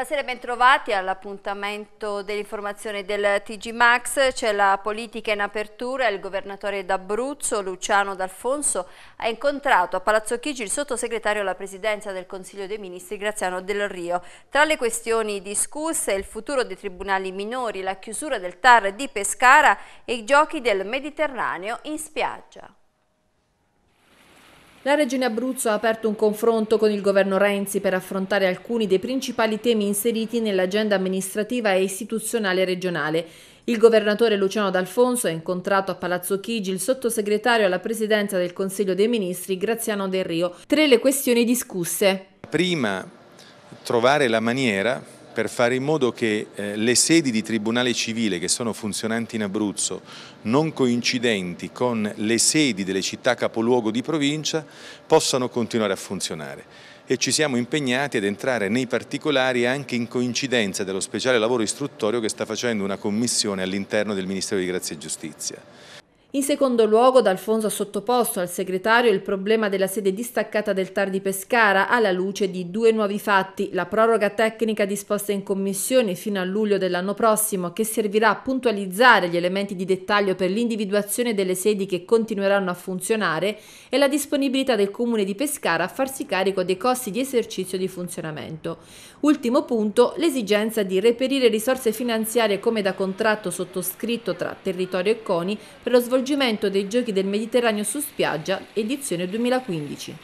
Buonasera e bentrovati all'appuntamento dell'informazione del TG Max. C'è la politica in apertura. Il governatore d'Abruzzo, Luciano D'Alfonso, ha incontrato a Palazzo Chigi il sottosegretario alla presidenza del Consiglio dei Ministri, Graziano Del Rio. Tra le questioni discusse, il futuro dei tribunali minori, la chiusura del TAR di Pescara e i giochi del Mediterraneo in spiaggia. La Regione Abruzzo ha aperto un confronto con il governo Renzi per affrontare alcuni dei principali temi inseriti nell'agenda amministrativa e istituzionale regionale. Il governatore Luciano D'Alfonso ha incontrato a Palazzo Chigi il sottosegretario alla presidenza del Consiglio dei Ministri Graziano Del Rio. Tre le questioni discusse. Prima trovare la maniera per fare in modo che eh, le sedi di tribunale civile che sono funzionanti in Abruzzo non coincidenti con le sedi delle città capoluogo di provincia possano continuare a funzionare e ci siamo impegnati ad entrare nei particolari anche in coincidenza dello speciale lavoro istruttorio che sta facendo una commissione all'interno del Ministero di Grazia e Giustizia. In secondo luogo, D'Alfonso ha sottoposto al segretario il problema della sede distaccata del TAR di Pescara alla luce di due nuovi fatti, la proroga tecnica disposta in commissione fino a luglio dell'anno prossimo che servirà a puntualizzare gli elementi di dettaglio per l'individuazione delle sedi che continueranno a funzionare e la disponibilità del comune di Pescara a farsi carico dei costi di esercizio di funzionamento. Ultimo punto, l'esigenza di reperire risorse finanziarie come da contratto sottoscritto tra Territorio e CONI per lo svolgimento dei Giochi del Mediterraneo su spiaggia, edizione 2015.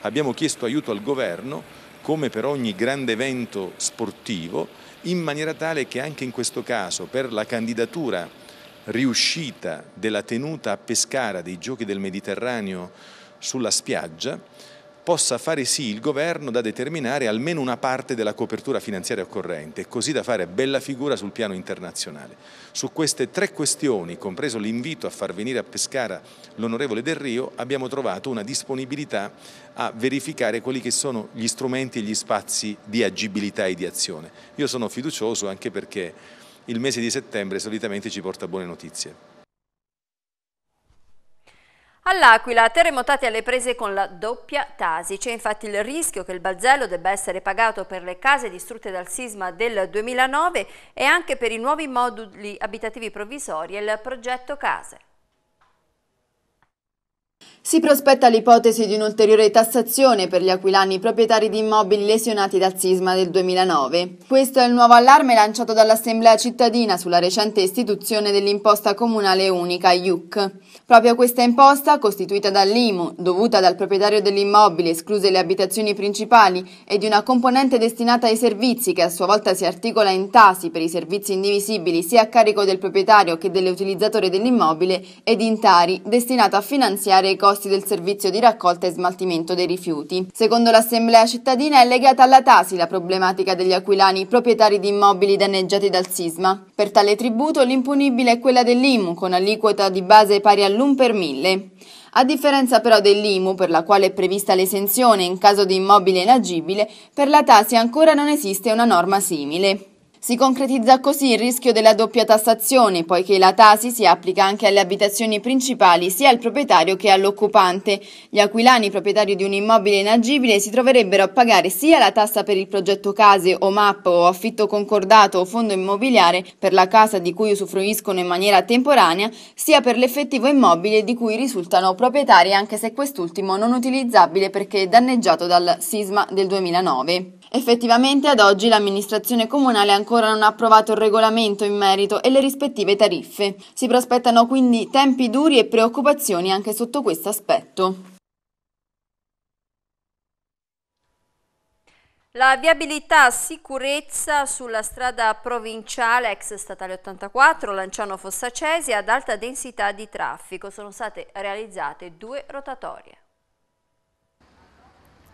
Abbiamo chiesto aiuto al Governo, come per ogni grande evento sportivo, in maniera tale che anche in questo caso per la candidatura riuscita della tenuta a Pescara dei Giochi del Mediterraneo sulla spiaggia possa fare sì il governo da determinare almeno una parte della copertura finanziaria occorrente, così da fare bella figura sul piano internazionale. Su queste tre questioni, compreso l'invito a far venire a Pescara l'onorevole Del Rio, abbiamo trovato una disponibilità a verificare quelli che sono gli strumenti e gli spazi di agibilità e di azione. Io sono fiducioso anche perché il mese di settembre solitamente ci porta buone notizie. All'Aquila, terremotati alle prese con la doppia Tasi. C'è infatti il rischio che il balzello debba essere pagato per le case distrutte dal sisma del 2009 e anche per i nuovi moduli abitativi provvisori e il progetto Case. Si prospetta l'ipotesi di un'ulteriore tassazione per gli aquilani proprietari di immobili lesionati dal sisma del 2009. Questo è il nuovo allarme lanciato dall'Assemblea cittadina sulla recente istituzione dell'imposta comunale unica IUC. Proprio questa imposta, costituita dall'IMU, dovuta dal proprietario dell'immobile escluse le abitazioni principali e di una componente destinata ai servizi che a sua volta si articola in tasi per i servizi indivisibili sia a carico del proprietario che dell'utilizzatore dell'immobile ed in tari destinata a finanziare i costi costi del servizio di raccolta e smaltimento dei rifiuti. Secondo l'Assemblea cittadina è legata alla Tasi la problematica degli aquilani proprietari di immobili danneggiati dal sisma. Per tale tributo l'impunibile è quella dell'IMU con aliquota di base pari all'1 per 1000. A differenza però dell'IMU, per la quale è prevista l'esenzione in caso di immobile inagibile, per la Tasi ancora non esiste una norma simile. Si concretizza così il rischio della doppia tassazione, poiché la tasi si applica anche alle abitazioni principali, sia al proprietario che all'occupante. Gli aquilani proprietari di un immobile inagibile si troverebbero a pagare sia la tassa per il progetto case o MAP o affitto concordato o fondo immobiliare per la casa di cui usufruiscono in maniera temporanea, sia per l'effettivo immobile di cui risultano proprietari anche se quest'ultimo non utilizzabile perché danneggiato dal sisma del 2009. Effettivamente ad oggi l'amministrazione comunale ancora non ha approvato il regolamento in merito e le rispettive tariffe. Si prospettano quindi tempi duri e preoccupazioni anche sotto questo aspetto. La viabilità sicurezza sulla strada provinciale ex statale 84 Lanciano Fossacesi ad alta densità di traffico sono state realizzate due rotatorie.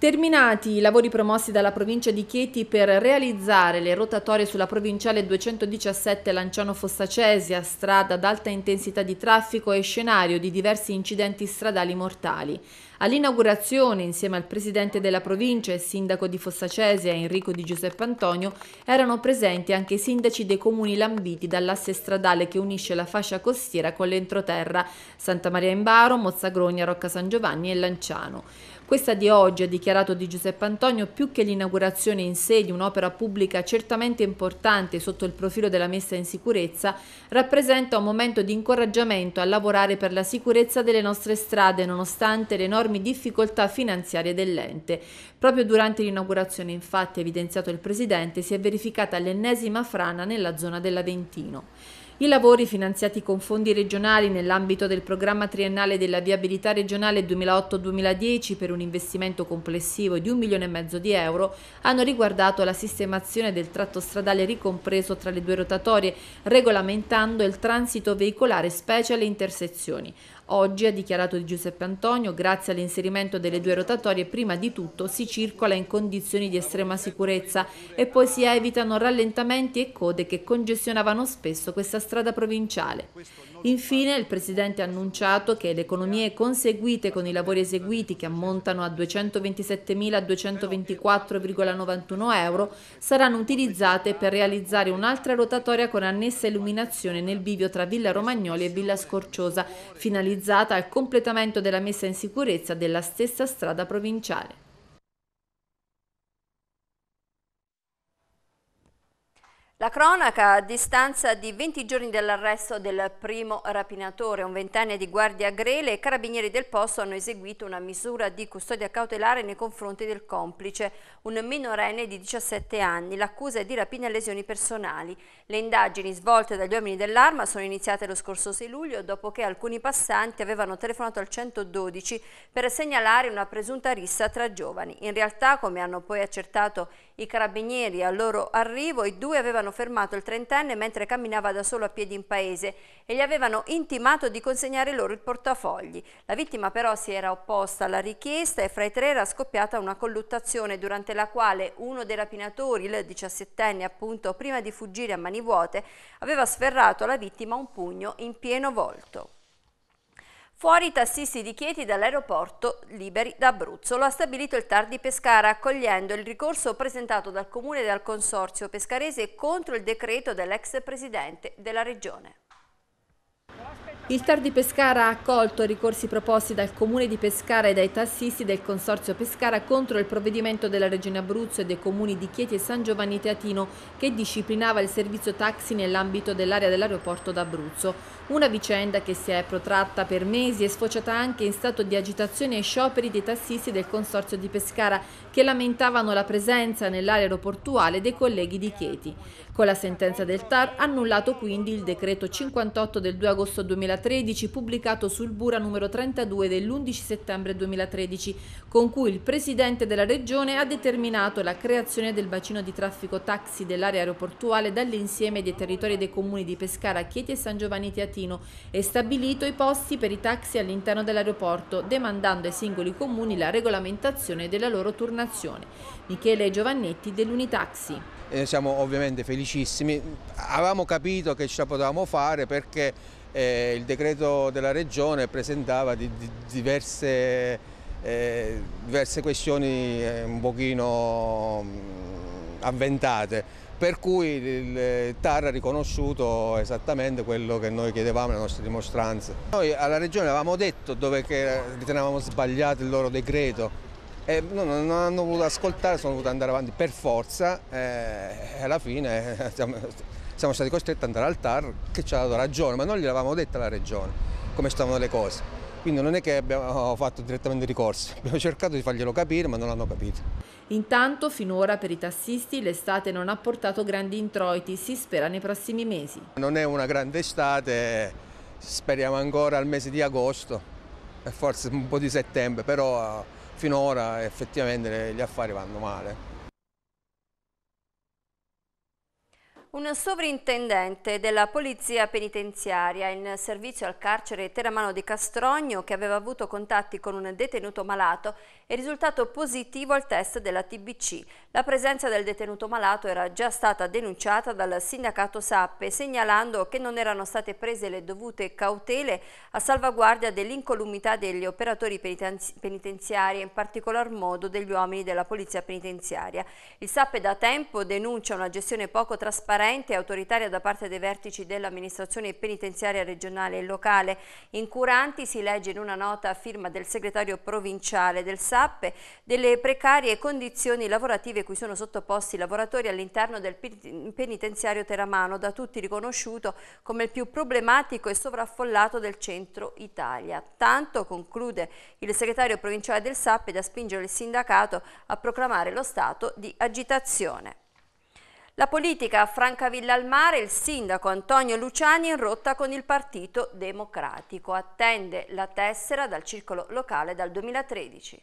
Terminati i lavori promossi dalla provincia di Chieti per realizzare le rotatorie sulla provinciale 217 Lanciano Fossacesia, strada ad alta intensità di traffico e scenario di diversi incidenti stradali mortali. All'inaugurazione, insieme al presidente della provincia e sindaco di Fossacesia Enrico Di Giuseppe Antonio, erano presenti anche i sindaci dei comuni lambiti dall'asse stradale che unisce la fascia costiera con l'entroterra Santa Maria in Baro, Mozzagrogna, Rocca San Giovanni e Lanciano. Questa di oggi, ha dichiarato di Giuseppe Antonio, più che l'inaugurazione in sé di un'opera pubblica certamente importante sotto il profilo della messa in sicurezza, rappresenta un momento di incoraggiamento a lavorare per la sicurezza delle nostre strade nonostante le enormi difficoltà finanziarie dell'ente. Proprio durante l'inaugurazione, infatti, evidenziato il Presidente, si è verificata l'ennesima frana nella zona dell'Aventino. I lavori finanziati con fondi regionali nell'ambito del programma triennale della viabilità regionale 2008-2010 per un investimento complessivo di un milione e mezzo di euro hanno riguardato la sistemazione del tratto stradale ricompreso tra le due rotatorie, regolamentando il transito veicolare specie alle intersezioni. Oggi, ha dichiarato di Giuseppe Antonio, grazie all'inserimento delle due rotatorie prima di tutto si circola in condizioni di estrema sicurezza e poi si evitano rallentamenti e code che congestionavano spesso questa strada provinciale. Infine il Presidente ha annunciato che le economie conseguite con i lavori eseguiti che ammontano a 227.224,91 euro saranno utilizzate per realizzare un'altra rotatoria con annessa illuminazione nel bivio tra Villa Romagnoli e Villa Scorciosa, finalizzata finalizzata al completamento della messa in sicurezza della stessa strada provinciale. La cronaca, a distanza di 20 giorni dall'arresto del primo rapinatore, un ventenne di guardia grele, i carabinieri del posto hanno eseguito una misura di custodia cautelare nei confronti del complice, un minorenne di 17 anni. L'accusa è di rapina e lesioni personali. Le indagini svolte dagli uomini dell'arma sono iniziate lo scorso 6 luglio, dopo che alcuni passanti avevano telefonato al 112 per segnalare una presunta rissa tra giovani. In realtà, come hanno poi accertato i i carabinieri al loro arrivo, i due avevano fermato il trentenne mentre camminava da solo a piedi in paese e gli avevano intimato di consegnare loro il portafogli. La vittima però si era opposta alla richiesta e fra i tre era scoppiata una colluttazione durante la quale uno dei rapinatori, il diciassettenne appunto, prima di fuggire a mani vuote, aveva sferrato alla vittima un pugno in pieno volto. Fuori i tassisti di Chieti dall'aeroporto liberi d'Abruzzo. Lo ha stabilito il TAR di Pescara accogliendo il ricorso presentato dal Comune e dal Consorzio Pescarese contro il decreto dell'ex presidente della Regione. Il TAR di Pescara ha accolto ricorsi proposti dal Comune di Pescara e dai tassisti del Consorzio Pescara contro il provvedimento della Regione Abruzzo e dei comuni di Chieti e San Giovanni Teatino che disciplinava il servizio taxi nell'ambito dell'area dell'aeroporto d'Abruzzo. Una vicenda che si è protratta per mesi e sfociata anche in stato di agitazione e scioperi dei tassisti del Consorzio di Pescara che lamentavano la presenza nell'area aeroportuale dei colleghi di Chieti. Con la sentenza del TAR annullato quindi il decreto 58 del 2 agosto 2013 pubblicato sul Bura numero 32 dell'11 settembre 2013 con cui il Presidente della Regione ha determinato la creazione del bacino di traffico taxi dell'area aeroportuale dall'insieme dei territori dei comuni di Pescara, Chieti e San Giovanni Teatino e stabilito i posti per i taxi all'interno dell'aeroporto demandando ai singoli comuni la regolamentazione della loro turnazione. Michele Giovannetti dell'Unitaxi. Eh, siamo ovviamente felici criticissimi. Avevamo capito che ce la potevamo fare perché eh, il decreto della regione presentava di, di diverse, eh, diverse, questioni eh, un pochino mm, avventate, per cui il TAR ha riconosciuto esattamente quello che noi chiedevamo le nostre dimostranze. Noi alla regione avevamo detto dove ritenevamo sbagliato il loro decreto, eh, no, non hanno voluto ascoltare, sono voluto andare avanti per forza eh, e alla fine eh, siamo, siamo stati costretti ad andare al TAR che ci ha dato ragione, ma noi gliel'avevamo detta alla regione come stavano le cose. Quindi non è che abbiamo fatto direttamente ricorso, abbiamo cercato di farglielo capire ma non l'hanno capito. Intanto finora per i tassisti l'estate non ha portato grandi introiti, si spera nei prossimi mesi. Non è una grande estate, speriamo ancora al mese di agosto forse un po' di settembre, però finora effettivamente gli affari vanno male. Un sovrintendente della Polizia Penitenziaria in servizio al carcere Teramano di Castrogno che aveva avuto contatti con un detenuto malato è risultato positivo al test della TBC. La presenza del detenuto malato era già stata denunciata dal sindacato Sappe, segnalando che non erano state prese le dovute cautele a salvaguardia dell'incolumità degli operatori penitenziari e in particolar modo degli uomini della polizia penitenziaria. Il Sappe da tempo denuncia una gestione poco trasparente e autoritaria da parte dei vertici dell'amministrazione penitenziaria regionale e locale. Incuranti si legge in una nota a firma del segretario provinciale del Sappe tappe, delle precarie condizioni lavorative cui sono sottoposti i lavoratori all'interno del penitenziario teramano, da tutti riconosciuto come il più problematico e sovraffollato del centro Italia. Tanto, conclude il segretario provinciale del SAP, da spingere il sindacato a proclamare lo stato di agitazione. La politica a Francavilla al Mare, il sindaco Antonio Luciani in rotta con il Partito Democratico. Attende la tessera dal circolo locale dal 2013.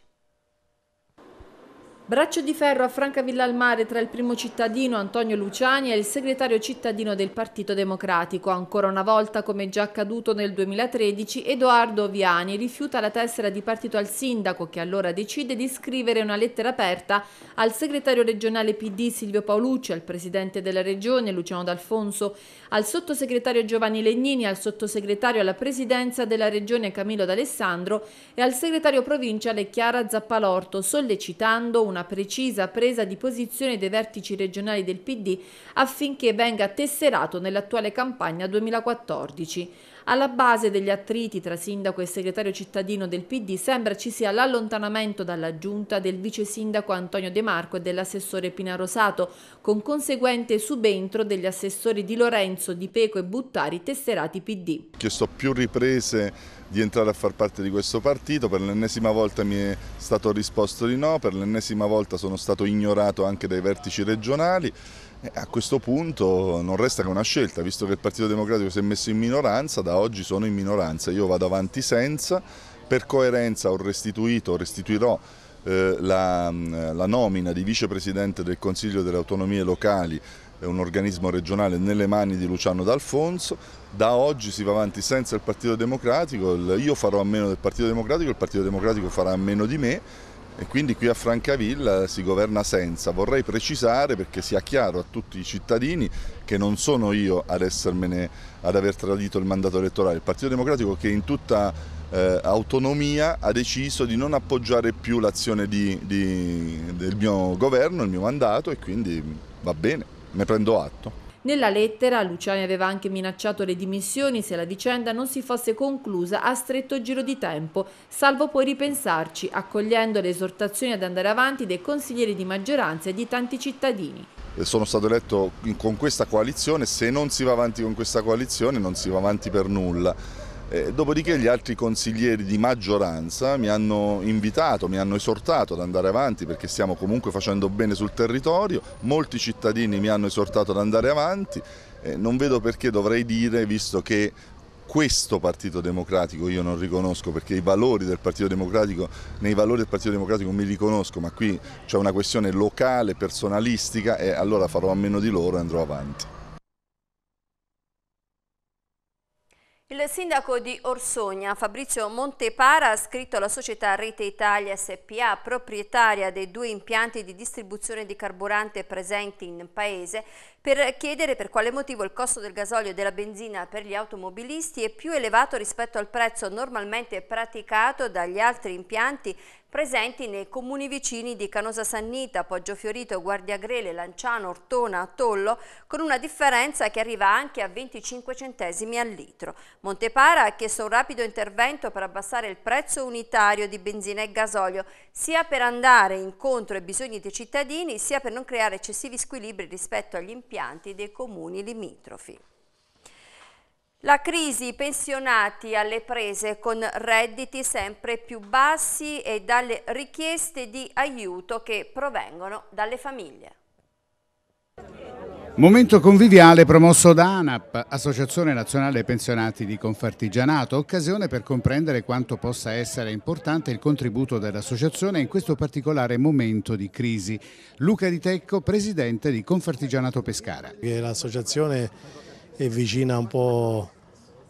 Braccio di ferro a Francavilla al mare tra il primo cittadino Antonio Luciani e il segretario cittadino del Partito Democratico. Ancora una volta, come già accaduto nel 2013, Edoardo Viani rifiuta la tessera di partito al sindaco che allora decide di scrivere una lettera aperta al segretario regionale PD Silvio Paolucci, al presidente della regione Luciano D'Alfonso, al sottosegretario Giovanni Legnini, al sottosegretario alla presidenza della regione Camillo D'Alessandro e al segretario provinciale Chiara Zappalorto, sollecitando una una precisa presa di posizione dei vertici regionali del PD affinché venga tesserato nell'attuale campagna 2014. Alla base degli attriti tra sindaco e segretario cittadino del PD sembra ci sia l'allontanamento dalla giunta del vice sindaco Antonio De Marco e dell'assessore Pina Rosato, con conseguente subentro degli assessori di Lorenzo, Di Peco e Buttari, tesserati PD. Ho chiesto più riprese di entrare a far parte di questo partito, per l'ennesima volta mi è stato risposto di no, per l'ennesima volta sono stato ignorato anche dai vertici regionali a questo punto non resta che una scelta, visto che il Partito Democratico si è messo in minoranza, da oggi sono in minoranza, io vado avanti senza, per coerenza ho restituito, restituirò eh, la, mm, la, nomina di vicepresidente del Consiglio delle Autonomie Locali, eh, un organismo regionale, nelle mani di Luciano D'Alfonso, da oggi si va avanti senza il Partito Democratico, io farò a meno del Partito Democratico, il Partito Democratico farà a meno di me e quindi qui a Francavilla si governa senza. Vorrei precisare perché sia chiaro a tutti i cittadini che non sono io ad, essermene, ad aver tradito il mandato elettorale, il Partito Democratico che in tutta eh, autonomia ha deciso di non appoggiare più l'azione di, di, del mio governo, il mio mandato e quindi mm, va bene, ne prendo atto. Nella lettera Luciani aveva anche minacciato le dimissioni se la vicenda non si fosse conclusa a stretto giro di tempo, salvo poi ripensarci, accogliendo le esortazioni ad andare avanti dei consiglieri di maggioranza e di tanti cittadini sono stato eletto con questa coalizione, se non si va avanti con questa coalizione non si va avanti per nulla. Eh, dopodiché gli altri consiglieri di maggioranza mi hanno invitato, mi hanno esortato ad andare avanti perché stiamo comunque facendo bene sul territorio, molti cittadini mi hanno esortato ad andare avanti, eh, non vedo perché dovrei dire visto che questo Partito Democratico io non riconosco perché i valori del Partito Democratico, nei valori del Partito Democratico mi riconosco, ma qui c'è una questione locale, personalistica e allora farò a meno di loro e andrò avanti. Il sindaco di Orsogna, Fabrizio Montepara, ha scritto alla società Rete Italia SPA, proprietaria dei due impianti di distribuzione di carburante presenti in paese, per chiedere per quale motivo il costo del gasolio e della benzina per gli automobilisti è più elevato rispetto al prezzo normalmente praticato dagli altri impianti presenti nei comuni vicini di Canosa Sannita, Poggio Poggiofiorito, Guardiagrele, Lanciano, Ortona, Attollo, con una differenza che arriva anche a 25 centesimi al litro. Montepara ha chiesto un rapido intervento per abbassare il prezzo unitario di benzina e gasolio, sia per andare incontro ai bisogni dei cittadini, sia per non creare eccessivi squilibri rispetto agli impianti dei comuni limitrofi. La crisi pensionati alle prese con redditi sempre più bassi e dalle richieste di aiuto che provengono dalle famiglie. Momento conviviale promosso da ANAP, Associazione Nazionale Pensionati di Confartigianato, occasione per comprendere quanto possa essere importante il contributo dell'associazione in questo particolare momento di crisi. Luca Di Tecco, presidente di Confartigianato Pescara. L'associazione e vicina un po'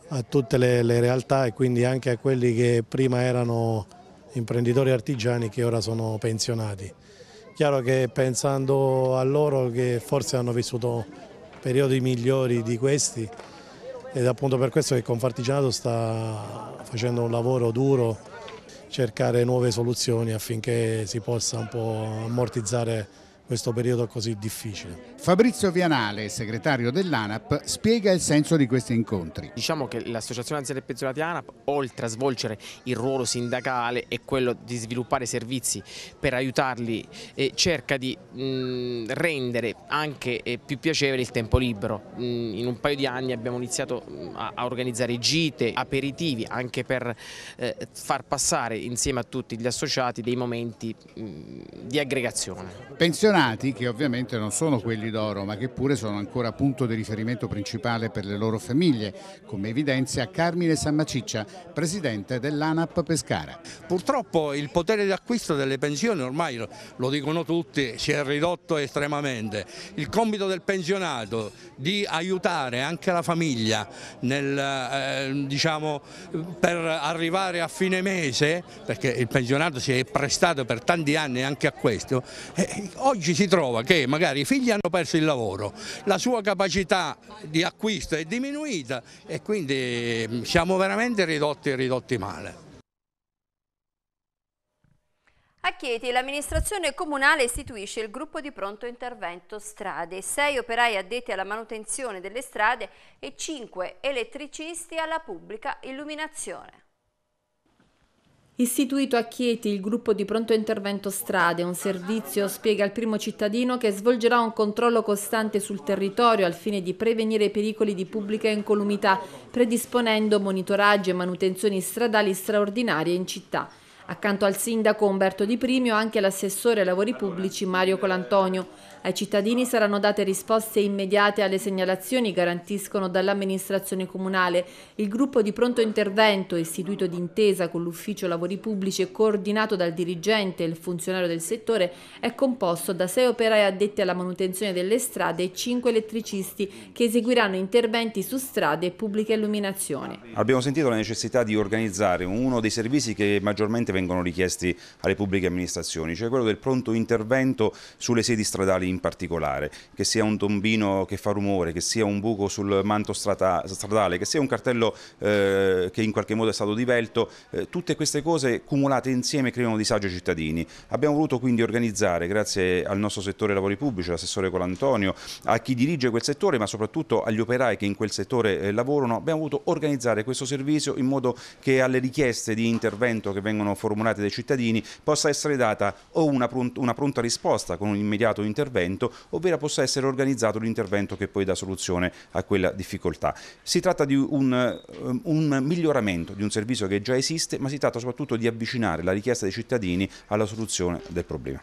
a tutte le, le realtà e quindi anche a quelli che prima erano imprenditori artigiani che ora sono pensionati. Chiaro che pensando a loro che forse hanno vissuto periodi migliori di questi ed appunto per questo che Confartigianato sta facendo un lavoro duro cercare nuove soluzioni affinché si possa un po' ammortizzare questo periodo così difficile. Fabrizio Vianale, segretario dell'ANAP, spiega il senso di questi incontri. Diciamo che l'Associazione Anziani e Pensionati ANAP, oltre a svolgere il ruolo sindacale e quello di sviluppare servizi per aiutarli, eh, cerca di mh, mm, rendere anche eh, più piacevole il tempo libero. Mh, mm, in un paio di anni abbiamo iniziato mm, a, a organizzare gite, aperitivi, anche per eh, far passare insieme a tutti gli associati dei momenti mh, di aggregazione. Pensionati campionati che ovviamente non sono quelli d'oro ma che pure sono ancora punto di riferimento principale per le loro famiglie, come evidenzia Carmine Sammaciccia, presidente dell'ANAP Pescara. Purtroppo il potere d'acquisto delle pensioni ormai, lo dicono tutti, si è ridotto estremamente. Il compito del pensionato di aiutare anche la famiglia nel, eh, diciamo, per arrivare a fine mese, perché il pensionato si è prestato per tanti anni anche a questo, eh, oggi oggi si trova che magari i figli hanno perso il lavoro, la sua capacità di acquisto è diminuita e quindi mm, siamo veramente ridotti, e ridotti male. A Chieti l'amministrazione comunale istituisce il gruppo di pronto intervento strade, sei operai addetti alla manutenzione delle strade e cinque elettricisti alla pubblica illuminazione. Istituito a Chieti il gruppo di pronto intervento strade, un servizio, spiega il primo cittadino, che svolgerà un controllo costante sul territorio al fine di prevenire i pericoli di pubblica incolumità, predisponendo monitoraggi e manutenzioni stradali straordinarie in città. Accanto al sindaco Umberto Di Primio anche l'assessore ai lavori pubblici Mario Colantonio. Ai cittadini saranno date risposte immediate alle segnalazioni garantiscono dall'amministrazione comunale. Il gruppo di pronto intervento, istituito d'intesa con l'ufficio lavori pubblici e coordinato dal dirigente e il funzionario del settore, è composto da sei operai addetti alla manutenzione delle strade e cinque elettricisti che eseguiranno interventi su strade e pubblica illuminazione. Abbiamo sentito la necessità di organizzare uno dei servizi che maggiormente vengono richiesti alle pubbliche amministrazioni, cioè quello del pronto intervento sulle sedi stradali in in particolare, che sia un tombino che fa rumore, che sia un buco sul manto strata, stradale, che sia un cartello eh, che in qualche modo è stato divelto, eh, tutte queste cose cumulate insieme creano disagio ai cittadini. Abbiamo voluto quindi organizzare, grazie al nostro settore lavori pubblici, all'assessore Colantonio, a chi dirige quel settore, ma soprattutto agli operai che in quel settore eh, lavorano, abbiamo voluto organizzare questo servizio in modo che alle richieste di intervento che vengono formulate dai cittadini possa essere data o una, pronta, una pronta risposta con un immediato intervento intervento, ovvero possa essere organizzato l'intervento che poi dà soluzione a quella difficoltà. Si tratta di un, eh, un miglioramento di un servizio che già esiste, ma si tratta soprattutto di avvicinare la richiesta dei cittadini alla soluzione del problema.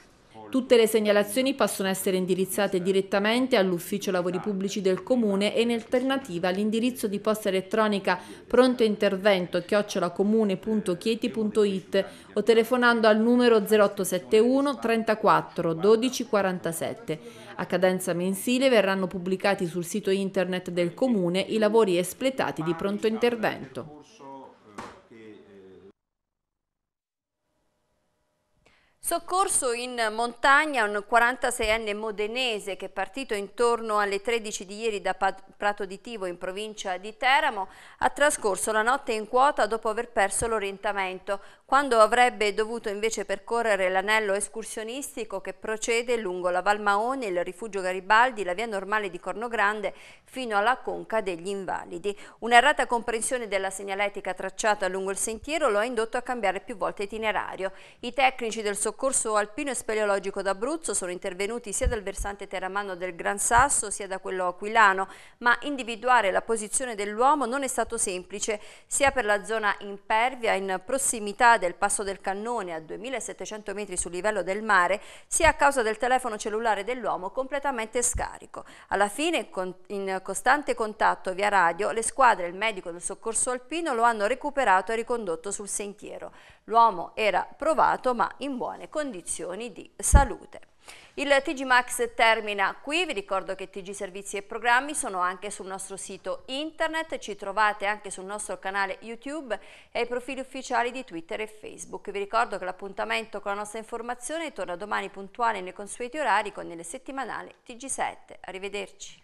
Tutte le segnalazioni possono essere indirizzate direttamente all'Ufficio Lavori Pubblici del Comune e in alternativa all'indirizzo di posta elettronica pronto intervento chiocciolacomune.chieti.it o telefonando al numero 0871 34 12 47. A cadenza mensile verranno pubblicati sul sito internet del Comune i lavori espletati di pronto intervento. Soccorso in montagna un 46enne modenese che è partito intorno alle 13 di ieri da Prato di Tivo in provincia di Teramo ha trascorso la notte in quota dopo aver perso l'orientamento quando avrebbe dovuto invece percorrere l'anello escursionistico che procede lungo la Val Maone, il rifugio Garibaldi, la via normale di Cornogrande fino alla conca degli Invalidi. Un'errata comprensione della segnaletica tracciata lungo il sentiero lo ha indotto a cambiare più volte itinerario. I tecnici del soccorso alpino e speleologico d'Abruzzo sono intervenuti sia dal versante teramano del Gran Sasso sia da quello aquilano, ma individuare la posizione dell'uomo non è stato semplice, sia per la zona impervia in prossimità del Passo del Cannone a 2700 metri sul livello del mare sia a causa del telefono cellulare dell'uomo completamente scarico. Alla fine, con, in costante contatto via radio, le squadre e il medico del soccorso alpino lo hanno recuperato e ricondotto sul sentiero. L'uomo era provato ma in buone condizioni di salute. Il TG Max termina qui, vi ricordo che TG Servizi e Programmi sono anche sul nostro sito internet, ci trovate anche sul nostro canale YouTube e ai profili ufficiali di Twitter e Facebook. Vi ricordo che l'appuntamento con la nostra informazione torna domani puntuale nei consueti orari con il settimanale TG7. Arrivederci.